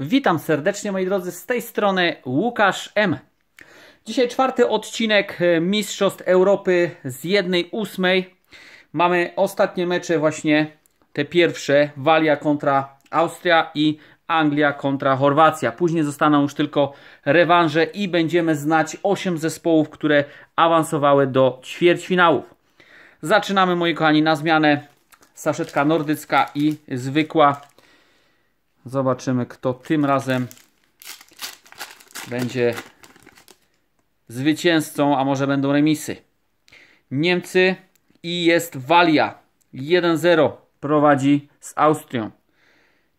Witam serdecznie moi drodzy, z tej strony Łukasz M. Dzisiaj czwarty odcinek e, Mistrzostw Europy z 1-8. Mamy ostatnie mecze właśnie, te pierwsze, Walia kontra Austria i Anglia kontra Chorwacja. Później zostaną już tylko rewanże i będziemy znać 8 zespołów, które awansowały do ćwierćfinałów. Zaczynamy moi kochani na zmianę. Saszeczka nordycka i zwykła Zobaczymy, kto tym razem będzie zwycięzcą, a może będą remisy. Niemcy i jest Walia. 1-0 prowadzi z Austrią.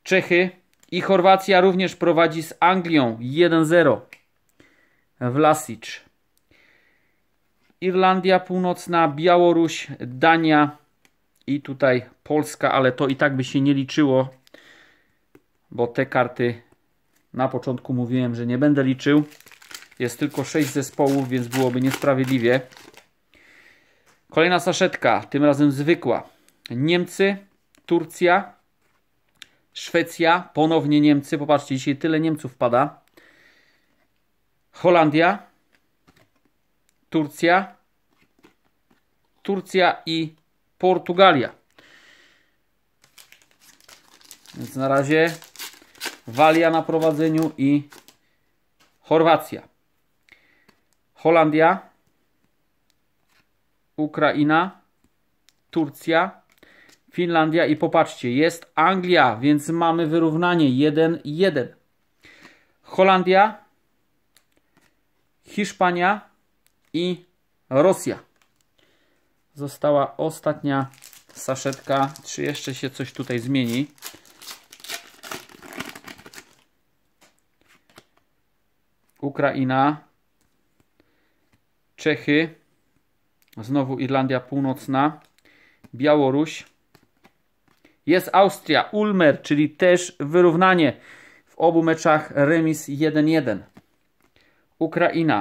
Czechy i Chorwacja również prowadzi z Anglią 1-0. Vlasic. Irlandia Północna, Białoruś, Dania i tutaj Polska, ale to i tak by się nie liczyło, bo te karty na początku mówiłem, że nie będę liczył. Jest tylko 6 zespołów, więc byłoby niesprawiedliwie. Kolejna saszetka, tym razem zwykła. Niemcy, Turcja, Szwecja, ponownie Niemcy. Popatrzcie, dzisiaj tyle Niemców pada. Holandia, Turcja, Turcja i Portugalia. Więc na razie Walia na prowadzeniu i Chorwacja. Holandia, Ukraina, Turcja, Finlandia i popatrzcie, jest Anglia, więc mamy wyrównanie 1-1. Holandia, Hiszpania i Rosja. Została ostatnia saszetka. Czy jeszcze się coś tutaj zmieni? Ukraina, Czechy, znowu Irlandia Północna, Białoruś, jest Austria, Ulmer, czyli też wyrównanie. W obu meczach remis 1-1. Ukraina,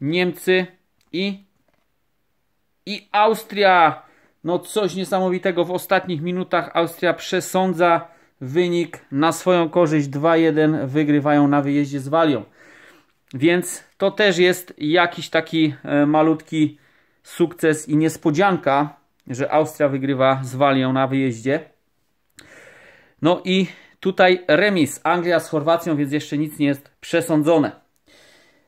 Niemcy i, i Austria. No coś niesamowitego w ostatnich minutach. Austria przesądza wynik na swoją korzyść. 2-1 wygrywają na wyjeździe z Walią. Więc to też jest jakiś taki e, malutki sukces i niespodzianka, że Austria wygrywa z Walią na wyjeździe. No i tutaj remis Anglia z Chorwacją, więc jeszcze nic nie jest przesądzone.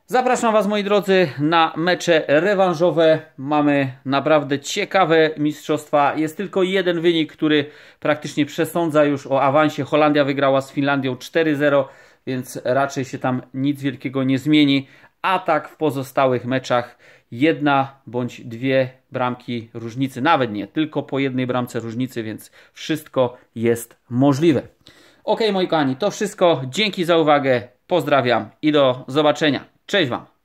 Zapraszam Was, moi drodzy, na mecze rewanżowe. Mamy naprawdę ciekawe mistrzostwa. Jest tylko jeden wynik, który praktycznie przesądza już o awansie. Holandia wygrała z Finlandią 4-0 więc raczej się tam nic wielkiego nie zmieni. A tak w pozostałych meczach jedna bądź dwie bramki różnicy, nawet nie, tylko po jednej bramce różnicy, więc wszystko jest możliwe. Ok, moi kochani, to wszystko. Dzięki za uwagę. Pozdrawiam i do zobaczenia. Cześć Wam.